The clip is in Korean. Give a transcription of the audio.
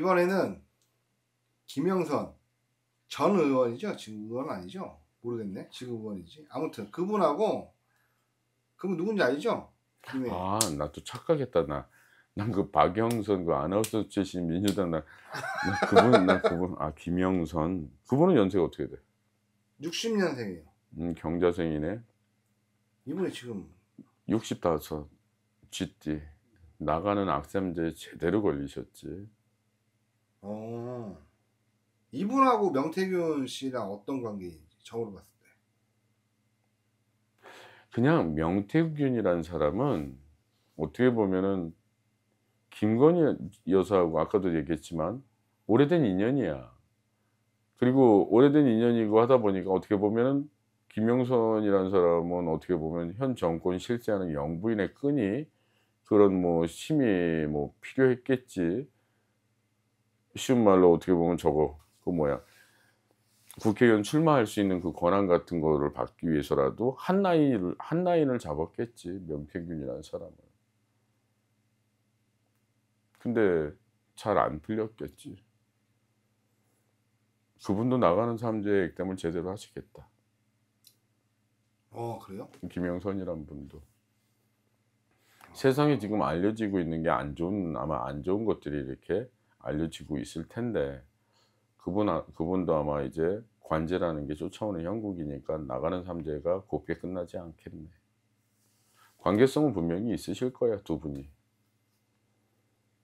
이번에는 김영선 전 의원이죠. 지금 의원 아니죠? 모르겠네. 지금 의원이지. 아무튼 그분하고 그분 누군지 알죠? 아, 나 또 착각했다. 나. 난 그 박영선 그 아나운서 출신 민주당 나, 나 그분 나 그분 아 김영선 그분은 연세가 어떻게 돼? 60년생이에요. 음 경자생이네. 이분이 지금 65 GT 나가는 악삼제 제대로 걸리셨지. 어. 이분하고 명태균 씨랑 어떤 관계인지 저으로 봤을 때. 그냥 명태균이라는 사람은 어떻게 보면은 김건희 여사하고 아까도 얘기했지만 오래된 인연이야. 그리고 오래된 인연이고 하다 보니까 어떻게 보면은 김영선이라는 사람은 어떻게 보면 현 정권 실세하는 영부인의 끈이 그런 뭐 심히 뭐 필요했겠지. 쉬운 말로 어떻게 보면 저거 그 뭐야 국회의원 출마할 수 있는 그 권한 같은 거를 받기 위해서라도 한 라인을 한 라인을 잡았겠지 명태균이라는사람을 근데 잘 안 풀렸겠지 그분도 나가는 삼재의 액땜을 제대로 하시겠다 어 그래요? 김영선이란 분도 세상에 지금 알려지고 있는 게 안 좋은 아마 안 좋은 것들이 이렇게 알려지고 있을 텐데 그분 아, 그분도 아마 이제 관제라는 게 쫓아오는 형국이니까 나가는 삼재가 곱게 끝나지 않겠네. 관계성은 분명히 있으실 거야 두 분이.